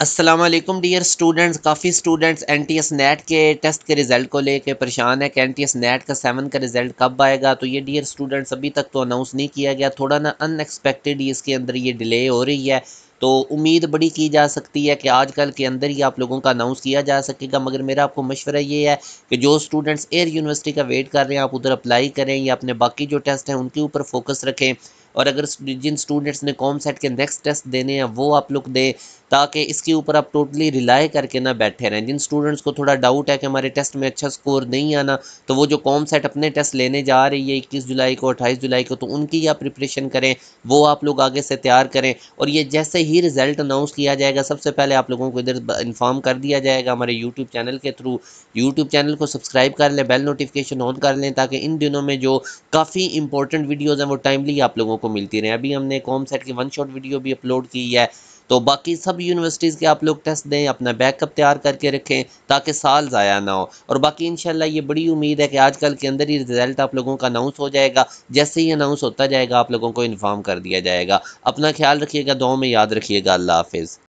Aslam dear students काफ़ी students N T S NET के test के रिज़ल्ट को लेके परेशान है कि एन टी एस नेट का सेवन का रिज़ल्ट कब आएगा तो ये डियर स्टूडेंट्स अभी तक तो अनाउंस नहीं किया गया थोड़ा ना अनएक्सपेक्टेड ही इसके अंदर ये डिले हो रही है तो उम्मीद बड़ी की जा सकती है कि आजकल के अंदर ही आप लोगों का अनाउंस किया जा सकेगा मगर मेरा आपको मशवरा ये है कि जो स्टूडेंट्स एयर यूनिवर्सिटी का वेट कर रहे हैं आप उधर अप्लाई करें या अपने बाकी जो टेस्ट हैं उनके ऊपर फोकस रखें और अगर जिन स्टूडेंट्स ने कॉम सेट के नेक्स्ट टेस्ट देने हैं वो आप लोग दें ताकि इसके ऊपर आप टोटली रिलाई करके ना बैठे रहें जिन स्टूडेंट्स को थोड़ा डाउट है कि हमारे टेस्ट में अच्छा स्कोर नहीं आना तो वो जो कॉम सेट अपने टेस्ट लेने जा रही है इक्कीस जुलाई को अट्ठाईस जुलाई को तो उनकी आप प्रिपरेशन करें वो आप लोग आगे से तैयार करें और ये जैसे ही रिजल्ट अनाउंस किया जाएगा सबसे पहले आप लोगों को इधर इन्फॉर्म कर दिया जाएगा हमारे यूट्यूब चैनल के थ्रू यूट्यूब चैनल को सब्सक्राइब कर लें बेल नोटिफिकेशन ऑन कर लें ताकि इन दिनों में जो काफ़ी इंपॉर्टेंट वीडियोज़ हैं वो टाइमली आप लोगों को आपको मिलती रहे अभी हमने कॉम सेट की वन शॉट वीडियो भी अपलोड की है तो बाकी सब यूनिवर्सिटीज़ के आप लोग टेस्ट दें अपना बैकअप तैयार करके रखें ताकि साल ज़ाया ना हो और बाकी इंशाल्लाह ये बड़ी उम्मीद है कि आजकल के अंदर ही रिजल्ट आप लोगों का अनाउंस हो जाएगा जैसे ही अनाउंस होता जाएगा आप लोगों को इन्फॉर्म कर दिया जाएगा अपना ख्याल रखिएगा दो में याद रखिएगा अल्लाह हाफिज़